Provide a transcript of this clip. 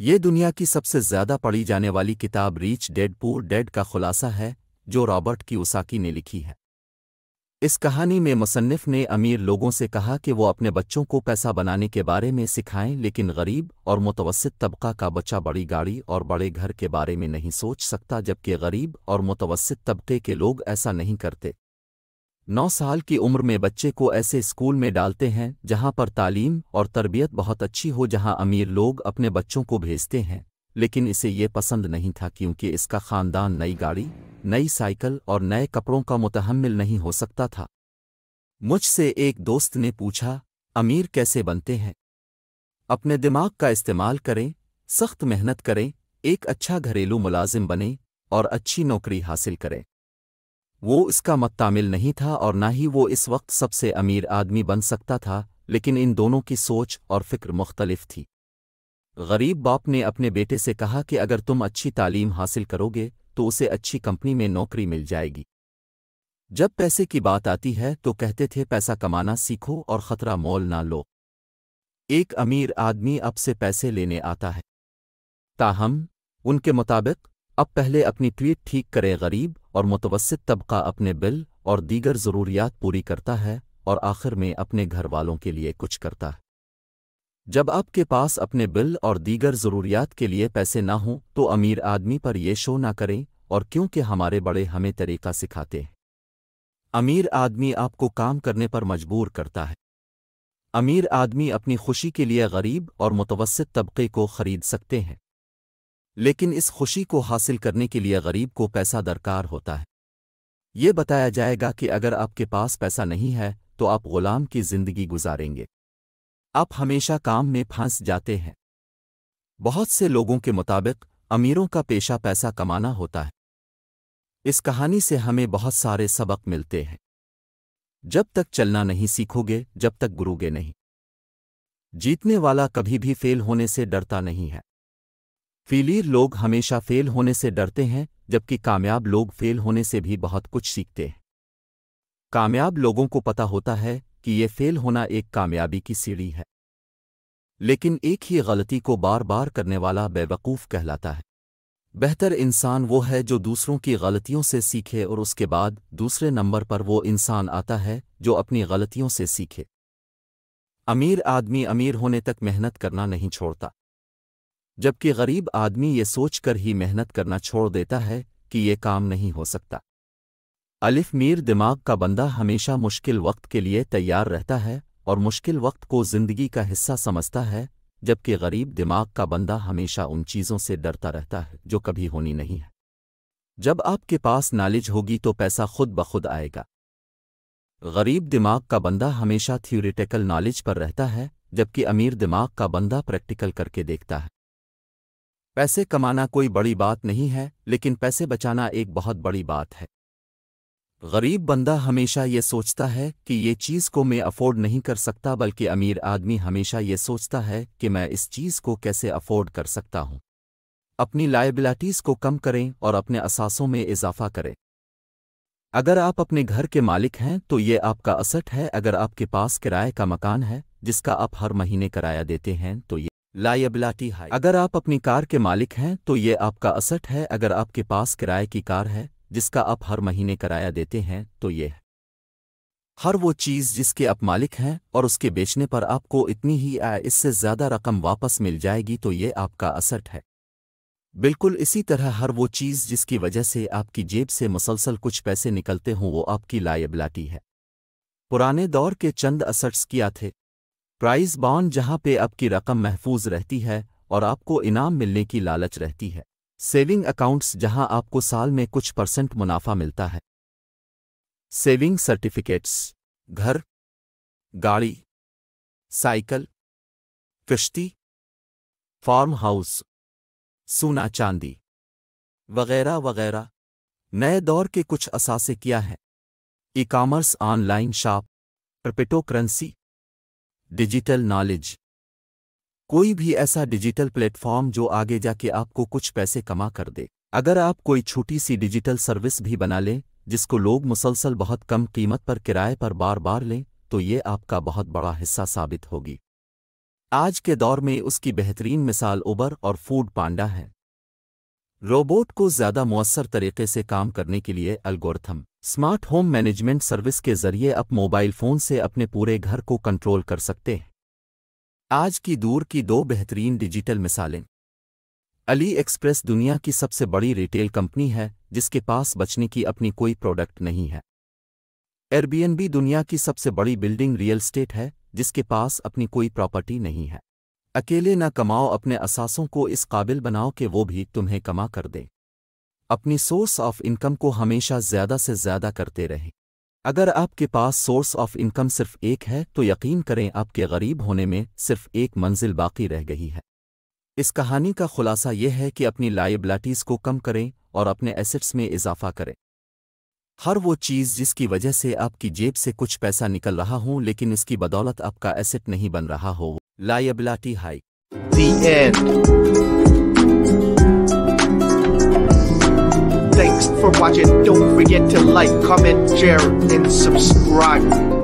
ये दुनिया की सबसे ज्यादा पढ़ी जाने वाली किताब रीच डेड पूर डेड का खुलासा है जो रॉबर्ट की उसाकी ने लिखी है इस कहानी में मुसन्फ ने अमीर लोगों से कहा कि वो अपने बच्चों को पैसा बनाने के बारे में सिखाएं लेकिन गरीब और मुतवसत तबका का बच्चा बड़ी गाड़ी और बड़े घर के बारे में नहीं सोच सकता जबकि गरीब और मुतवसत तबके के लोग ऐसा नहीं करते नौ साल की उम्र में बच्चे को ऐसे स्कूल में डालते हैं जहां पर तालीम और तरबियत बहुत अच्छी हो जहां अमीर लोग अपने बच्चों को भेजते हैं लेकिन इसे ये पसंद नहीं था क्योंकि इसका ख़ानदान नई गाड़ी नई साइकिल और नए कपड़ों का मुतहमल नहीं हो सकता था मुझसे एक दोस्त ने पूछा अमीर कैसे बनते हैं अपने दिमाग का इस्तेमाल करें सख्त मेहनत करें एक अच्छा घरेलू मुलाजिम बने और अच्छी नौकरी हासिल करें वो इसका मक्तामिल नहीं था और ना ही वो इस वक्त सबसे अमीर आदमी बन सकता था लेकिन इन दोनों की सोच और फिक्र मुख्तलिफ थी गरीब बाप ने अपने बेटे से कहा कि अगर तुम अच्छी तालीम हासिल करोगे तो उसे अच्छी कंपनी में नौकरी मिल जाएगी जब पैसे की बात आती है तो कहते थे पैसा कमाना सीखो और ख़तरा मोल ना लो एक अमीर आदमी अब से पैसे लेने आता है ताहम उनके मुताबिक अब पहले अपनी ट्वीट ठीक करे गरीब और मुतवसत तबका अपने बिल और दीगर ज़रूरियात पूरी करता है और आखिर में अपने घर वालों के लिए कुछ करता है जब आपके पास अपने बिल और दीगर ज़रूरियात के लिए पैसे ना हों तो अमीर आदमी पर यह शो ना करें और क्योंकि हमारे बड़े हमें तरीका सिखाते हैं अमीर आदमी आपको काम करने पर मजबूर करता है अमीर आदमी अपनी खुशी के लिए गरीब और मुतवसत तबके को खरीद सकते हैं लेकिन इस खुशी को हासिल करने के लिए गरीब को पैसा दरकार होता है ये बताया जाएगा कि अगर आपके पास पैसा नहीं है तो आप गुलाम की जिंदगी गुजारेंगे आप हमेशा काम में फंस जाते हैं बहुत से लोगों के मुताबिक अमीरों का पेशा पैसा कमाना होता है इस कहानी से हमें बहुत सारे सबक मिलते हैं जब तक चलना नहीं सीखोगे जब तक गुरुगे नहीं जीतने वाला कभी भी फेल होने से डरता नहीं है फेलियर लोग हमेशा फेल होने से डरते हैं जबकि कामयाब लोग फेल होने से भी बहुत कुछ सीखते हैं कामयाब लोगों को पता होता है कि ये फेल होना एक कामयाबी की सीढ़ी है लेकिन एक ही गलती को बार बार करने वाला बेवकूफ़ कहलाता है बेहतर इंसान वो है जो दूसरों की गलतियों से सीखे और उसके बाद दूसरे नंबर पर वो इंसान आता है जो अपनी गलतियों से सीखे अमीर आदमी अमीर होने तक मेहनत करना नहीं छोड़ता जबकि गरीब आदमी ये सोचकर ही मेहनत करना छोड़ देता है कि ये काम नहीं हो सकता अलिफ मीर दिमाग का बंदा हमेशा मुश्किल वक्त के लिए तैयार रहता है और मुश्किल वक्त को जिंदगी का हिस्सा समझता है जबकि गरीब दिमाग का बंदा हमेशा उन चीज़ों से डरता रहता है जो कभी होनी नहीं है जब आपके पास नॉलेज होगी तो पैसा खुद ब खुद आएगा गरीब दिमाग का बंदा हमेशा थ्योरेटिकल नॉलेज पर रहता है जबकि अमीर दिमाग का बंदा प्रैक्टिकल करके देखता है पैसे कमाना कोई बड़ी बात नहीं है लेकिन पैसे बचाना एक बहुत बड़ी बात है गरीब बंदा हमेशा ये सोचता है कि ये चीज़ को मैं अफोर्ड नहीं कर सकता बल्कि अमीर आदमी हमेशा ये सोचता है कि मैं इस चीज़ को कैसे अफोर्ड कर सकता हूँ अपनी लाइबिलिटीज़ को कम करें और अपने असासों में इजाफा करें अगर आप अपने घर के मालिक हैं तो ये आपका असट है अगर आपके पास किराए का मकान है जिसका आप हर महीने किराया देते हैं तो ये लाइबिलिटी है अगर आप अपनी कार के मालिक हैं तो ये आपका असट है अगर आपके पास किराए की कार है जिसका आप हर महीने किराया देते हैं तो ये है हर वो चीज़ जिसके आप मालिक हैं और उसके बेचने पर आपको इतनी ही आय इससे ज़्यादा रकम वापस मिल जाएगी तो ये आपका असट है बिल्कुल इसी तरह हर वो चीज़ जिसकी वजह से आपकी जेब से मुसलसल कुछ पैसे निकलते हों वो आपकी लाइबिलिटी है पुराने दौर के चंद असट्स किया थे प्राइस बॉन्ड जहां पे आपकी रकम महफूज रहती है और आपको इनाम मिलने की लालच रहती है सेविंग अकाउंट्स जहां आपको साल में कुछ परसेंट मुनाफा मिलता है सेविंग सर्टिफिकेट्स घर गाड़ी साइकिल किश्ती फार्म हाउस सोना चांदी वगैरह वगैरह नए दौर के कुछ असासे किया है e commerce online shop cryptocurrency digital knowledge कोई भी ऐसा डिजिटल प्लेटफॉर्म जो आगे जाके आपको कुछ पैसे कमा कर दे अगर आप कोई छोटी सी डिजिटल सर्विस भी बना लें जिसको लोग मुसलसल बहुत कम कीमत पर किराए पर बार बार लें तो ये आपका बहुत बड़ा हिस्सा साबित होगी आज के दौर में उसकी बेहतरीन मिसाल उबर और फूड पांडा है रोबोट को ज्यादा मौसर तरीके से काम करने के लिए algorithm smart home management service के जरिए आप मोबाइल फोन से अपने पूरे घर को कंट्रोल कर सकते हैं आज की दूर की दो बेहतरीन डिजिटल मिसालें अली एक्सप्रेस दुनिया की सबसे बड़ी रिटेल कंपनी है जिसके पास बचने की अपनी कोई प्रोडक्ट नहीं है एयरबीएनबी दुनिया की सबसे बड़ी बिल्डिंग रियल स्टेट है जिसके पास अपनी कोई प्रॉपर्टी नहीं है अकेले न कमाओ अपने असासों को इस काबिल बनाओ कि वो भी तुम्हें कमा कर दें अपनी सोर्स ऑफ इनकम को हमेशा ज़्यादा से ज़्यादा करते रहें अगर आपके पास सोर्स ऑफ इनकम सिर्फ एक है तो यकीन करें आपके गरीब होने में सिर्फ एक मंजिल बाकी रह गई है इस कहानी का खुलासा यह है कि अपनी लाइबिलिटीज़ को कम करें और अपने एसेट्स में इजाफा करें हर वो चीज़ जिसकी वजह से आपकी जेब से कुछ पैसा निकल रहा हो लेकिन इसकी बदौलत आपका एसेट नहीं बन रहा हो Liability hike. The end. Thanks for watching. Don't forget to like, comment, share, and subscribe.